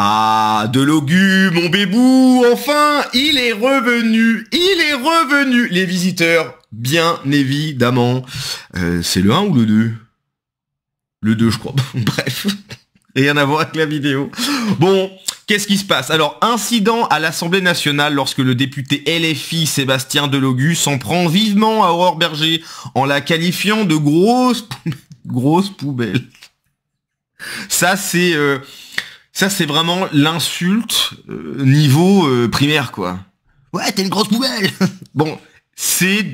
Ah, de mon bébou, enfin, il est revenu, il est revenu. Les visiteurs, bien évidemment. Euh, c'est le 1 ou le 2 Le 2, je crois. Bref, rien à voir avec la vidéo. Bon, Qu'est-ce qui se passe Alors, incident à l'Assemblée nationale lorsque le député LFI Sébastien Delogu s'en prend vivement à Aurore Berger en la qualifiant de grosse, grosse poubelle. Ça, c'est... Euh, ça, c'est vraiment l'insulte euh, niveau euh, primaire, quoi. Ouais, t'es une grosse poubelle Bon, c'est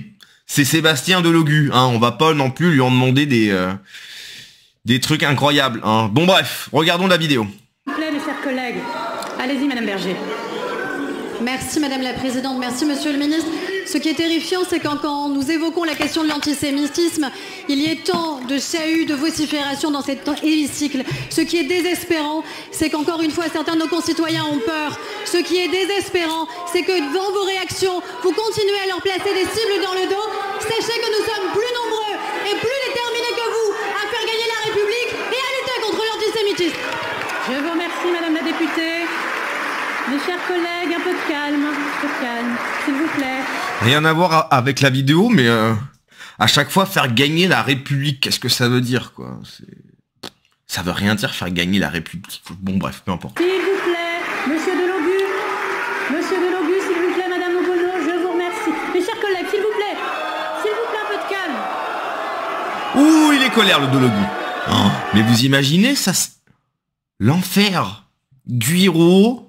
c'est Sébastien Delogu, hein. On va pas non plus lui en demander des, euh, des trucs incroyables, hein. Bon, bref, regardons la vidéo. S'il vous plaît, mes chers collègues. Allez-y, Madame Berger. Merci, Madame la Présidente. Merci, Monsieur le Ministre. Ce qui est terrifiant, c'est quand, quand nous évoquons la question de l'antisémitisme, il y ait tant de chahuts, de vociférations dans cet hémicycle. Ce qui est désespérant, c'est qu'encore une fois, certains de nos concitoyens ont peur. Ce qui est désespérant, c'est que devant vos réactions, vous continuez à leur placer des cibles dans le dos. Sachez que nous sommes plus nombreux et plus déterminés que vous à faire gagner la République et à lutter contre l'antisémitisme. Je vous remercie, Madame la députée. Mes chers collègues, un peu de calme, un peu de calme, s'il vous plaît. Rien à voir avec la vidéo, mais euh, à chaque fois faire gagner la République, qu'est-ce que ça veut dire, quoi Ça veut rien dire faire gagner la République. Bon, bref, peu importe. S'il vous plaît, Monsieur de Monsieur de s'il vous plaît, Madame Obono, je vous remercie. Mes chers collègues, s'il vous plaît, s'il vous plaît, un peu de calme. Ouh, il est colère, le Delogu. Oh, mais vous imaginez ça L'enfer Guiraud.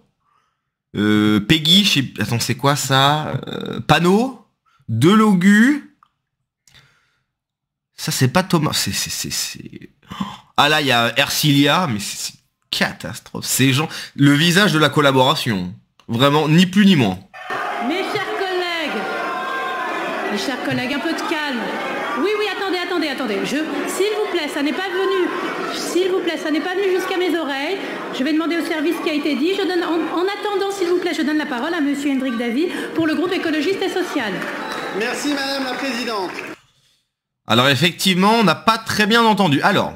Euh, Peggy, je sais... attends, c'est quoi ça euh, Panneau, De Logu. Ça, c'est pas Thomas. C'est, c'est, c'est, oh. Ah là, il y a Ercilia, mais c'est catastrophe. Ces gens, le visage de la collaboration. Vraiment, ni plus ni moins. Mes chers collègues, mes chers collègues, un peu de calme. Oui, oui, attendez, attendez, attendez. Je, s'il vous plaît, ça n'est pas venu s'il vous plaît, ça n'est pas venu jusqu'à mes oreilles. Je vais demander au service qui a été dit. Je donne, en, attendant, s'il vous plaît, je donne la parole à Monsieur Hendrik Davy pour le groupe écologiste et social. Merci Madame la Présidente. Alors effectivement, on n'a pas très bien entendu. Alors,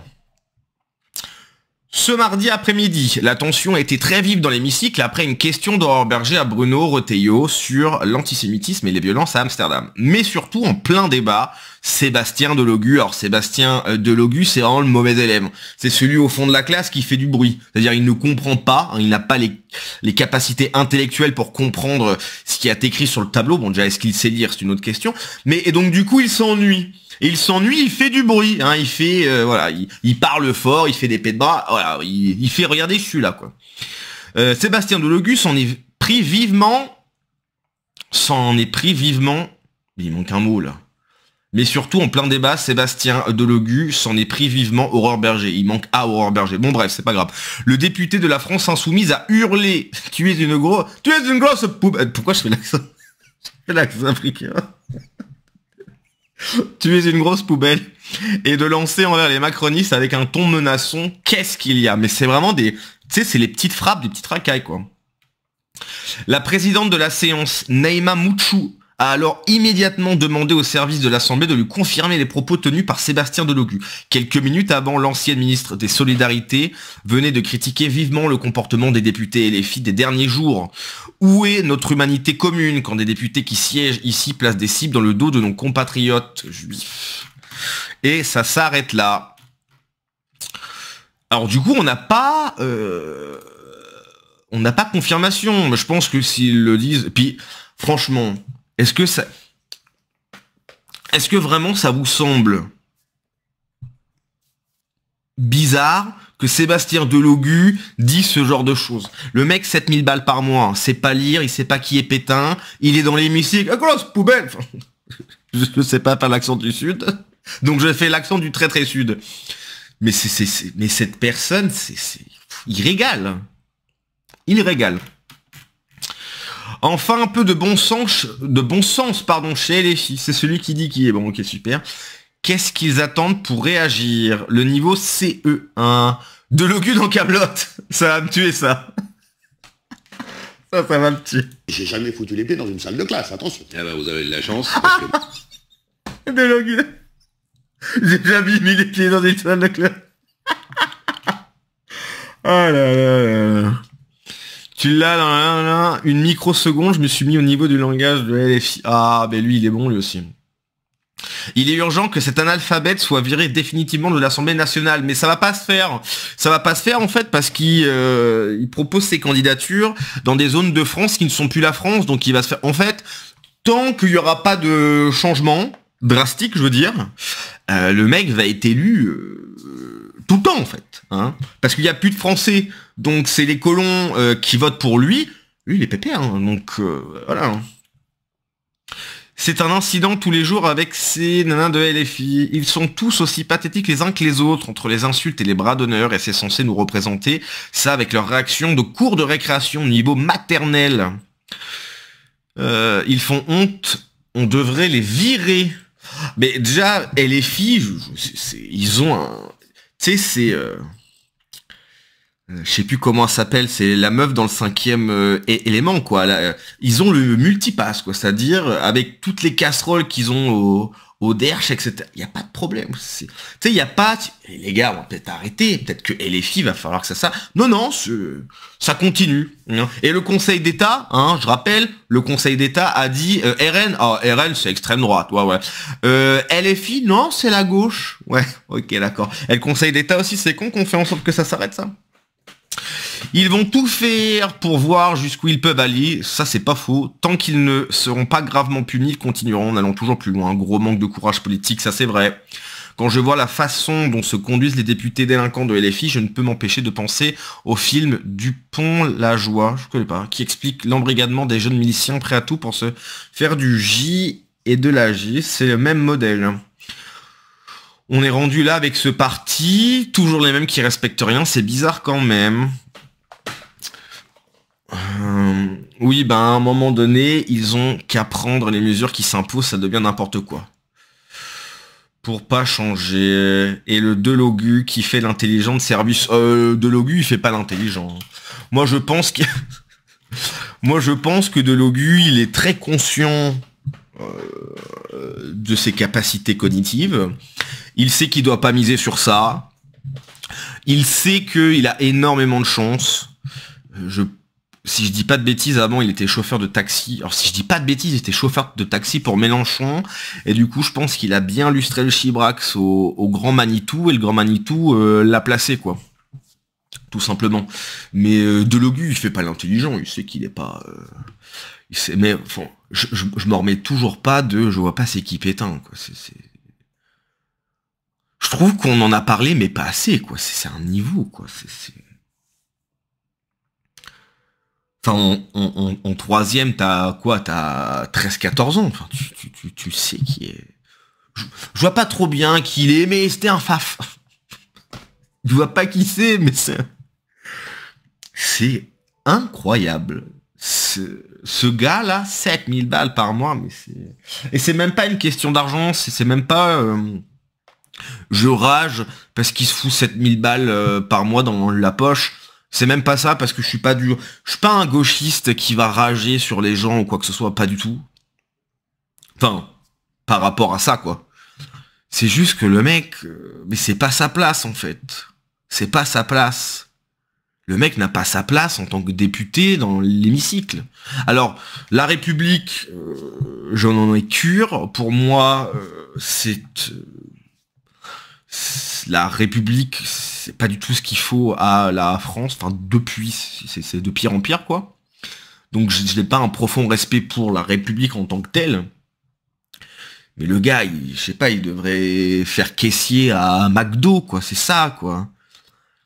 ce mardi après-midi, la tension était très vive dans l'hémicycle après une question d'Aurore Berger à Bruno Retailleau sur l'antisémitisme et les violences à Amsterdam. Mais surtout, en plein débat, Sébastien Delogu. Alors Sébastien euh, Delogu, c'est vraiment le mauvais élève. C'est celui au fond de la classe qui fait du bruit. C'est-à-dire il ne comprend pas, hein, il n'a pas les, capacités intellectuelles pour comprendre ce qui est écrit sur le tableau. Bon déjà, est-ce qu'il sait lire, c'est une autre question. Mais et donc du coup, il s'ennuie il s'ennuie, il fait du bruit, hein, il fait, euh, voilà, il, parle fort, il fait des pets de bras, voilà, il, fait regarder, je suis là, quoi. Euh, Sébastien de s'en est pris vivement, s'en est pris vivement, il manque un mot là. Mais surtout, en plein débat, Sébastien Delogu s'en est pris vivement Aurore Berger. Il manque à horreur Berger. Bon bref, c'est pas grave. Le député de la France Insoumise a hurlé « Tu es une grosse... Tu es une grosse Pourquoi je fais l'accent Je fais l'accent africain tu es une grosse poubelle et de lancer envers les macronistes avec un ton menaçant, qu'est-ce qu'il y a Mais c'est vraiment des... Tu sais, c'est les petites frappes, des petites racailles, quoi. La présidente de la séance, Neyma Mouchou a alors immédiatement demandé au service de l'Assemblée de lui confirmer les propos tenus par Sébastien Delogu. Quelques minutes avant, l'ancienne ministre des Solidarités venait de critiquer vivement le comportement des députés et les filles des derniers jours. Où est notre humanité commune quand des députés qui siègent ici placent des cibles dans le dos de nos compatriotes Et ça s'arrête là. Alors du coup, on n'a pas... Euh, on n'a pas confirmation. Mais je pense que s'ils le disent, puis franchement, est-ce que ça... Est-ce que vraiment ça vous semble bizarre que Sébastien Delogu dit ce genre de choses. Le mec, 7000 balles par mois, ne hein, sait pas lire, il sait pas qui est Pétain, il est dans l'hémicycle, ah, grosse poubelle Je ne sais pas faire l'accent du Sud, donc je fais l'accent du très très Sud. Mais, mais cette personne, il régale. Il régale. Enfin, un peu de bon sens, de bon sens pardon, chez les filles. C'est celui qui dit qui est bon, ok, super. Qu'est-ce qu'ils attendent pour réagir Le niveau CE1. De l'ogule dans Camelot. Ça va me tuer, ça. Ça, ça va me tuer. J'ai jamais foutu les pieds dans une salle de classe, attention. Eh bah, vous avez de la chance. Parce que... de l'ogule. J'ai jamais mis les pieds dans une salle de classe. oh là là là là. Tu l'as une microseconde, je me suis mis au niveau du langage de LFI. Ah, ben lui, il est bon lui aussi. Il est urgent que cet analphabète soit viré définitivement de l'Assemblée nationale, mais ça va pas se faire. Ça va pas se faire en fait parce qu'il euh, propose ses candidatures dans des zones de France qui ne sont plus la France, donc il va se faire. En fait, tant qu'il n'y aura pas de changement drastique, je veux dire, euh, le mec va être élu. Euh, tout le temps en fait. Hein. Parce qu'il n'y a plus de Français, donc c'est les colons euh, qui votent pour lui. Lui, il est hein. donc euh, voilà. Hein. C'est un incident tous les jours avec ces nanas de LFI. Ils sont tous aussi pathétiques les uns que les autres, entre les insultes et les bras d'honneur, et c'est censé nous représenter ça avec leur réaction de cours de récréation niveau maternel. Euh, ils font honte, on devrait les virer. Mais déjà, LFI, ils ont un, tu sais, c'est... Euh, euh, je sais plus comment elle s'appelle, c'est la meuf dans le cinquième euh, élément, quoi. ils ont le multipass, quoi. C'est-à-dire, avec toutes les casseroles qu'ils ont au, au etc. Il n'y a pas de problème. Tu sais, il n'y a pas... Eh, les gars, vont peut-être arrêter, peut-être que LFI va falloir que ça... ça... Non, non, ça continue. Hein. Et le Conseil d'État, hein, je rappelle, le Conseil d'État a dit euh, RN, oh, RN c'est extrême droite, ouais, ouais. Euh, LFI, non, c'est la gauche. Ouais, ok, d'accord. Et le Conseil d'État aussi, c'est con qu'on fait en sorte que ça s'arrête, ça ils vont tout faire pour voir jusqu'où ils peuvent aller, ça c'est pas faux. Tant qu'ils ne seront pas gravement punis, ils continueront en allant toujours plus loin. Gros manque de courage politique, ça c'est vrai. Quand je vois la façon dont se conduisent les députés délinquants de LFI, je ne peux m'empêcher de penser au film Dupont-La Joie, je connais pas, qui explique l'embrigadement des jeunes miliciens prêts à tout pour se faire du J et de la J. C'est le même modèle. On est rendu là avec ce parti, toujours les mêmes qui respectent rien, c'est bizarre quand même. Euh, oui, ben, à un moment donné, ils ont qu'à prendre les mesures qui s'imposent, ça devient n'importe quoi. Pour pas changer. Et le Delogu qui fait l'intelligent de service. Euh, Delogu, il fait pas l'intelligent. Hein. Moi, je pense que... Moi, je pense que Delogu, il est très conscient euh, de ses capacités cognitives. Il sait qu'il doit pas miser sur ça. Il sait qu'il a énormément de chance. Euh, je si je dis pas de bêtises, avant il était chauffeur de taxi. Alors si je dis pas de bêtises, il était chauffeur de taxi pour Mélenchon. Et du coup, je pense qu'il a bien lustré le Chibrax au, Grand Manitou. Et le Grand Manitou euh, l'a placé, quoi. Tout simplement. Mais euh, Delogu, de Logu, il fait pas l'intelligent. Il sait qu'il est pas... Euh, il sait, mais enfin, je, je, m'en remets toujours pas de... Je vois pas c'est qui Pétain, quoi. Je trouve qu'on en a parlé, mais pas assez, quoi. C'est un niveau, quoi. C'est... Enfin, en, troisième, t'as quoi T'as 13-14 ans. Enfin, tu, tu, tu, sais qui est. Je, vois pas trop bien qui il est, mais c'était un faf. Je vois pas qui c'est, mais c'est. C'est incroyable. Ce, gars-là, 7000 balles par mois, mais c'est. Et c'est même pas une question d'argent, c'est même pas. Euh, je rage parce qu'il se fout 7000 balles euh, par mois dans la poche c'est même pas ça parce que je suis pas du... Je suis pas un gauchiste qui va rager sur les gens ou quoi que ce soit, pas du tout. Enfin, par rapport à ça, quoi. C'est juste que le mec, euh, mais c'est pas sa place en fait. C'est pas sa place. Le mec n'a pas sa place en tant que député dans l'hémicycle. Alors, la République, euh, j'en je ai cure. Pour moi, euh, c'est la République, c'est pas du tout ce qu'il faut à la France. Enfin, depuis, c'est de pire en pire, quoi. Donc, je, n'ai pas un profond respect pour la République en tant que telle. Mais le gars, je sais pas, il devrait faire caissier à McDo, quoi. C'est ça, quoi.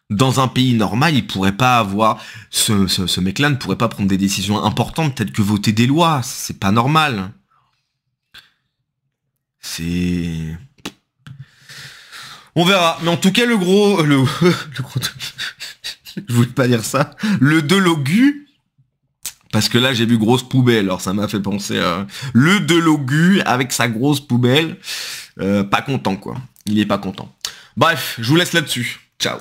Dans un pays normal, il pourrait pas avoir ce, ce mec-là ne pourrait pas prendre des décisions importantes, telles que voter des lois. C'est pas normal. C'est on verra. Mais en tout cas, le gros. Euh, le, gros. Je voulais pas dire ça. Le Delogu. Parce que là, j'ai vu grosse poubelle. Alors, ça m'a fait penser à. Le Delogu avec sa grosse poubelle. Euh, pas content, quoi. Il est pas content. Bref, je vous laisse là-dessus. Ciao.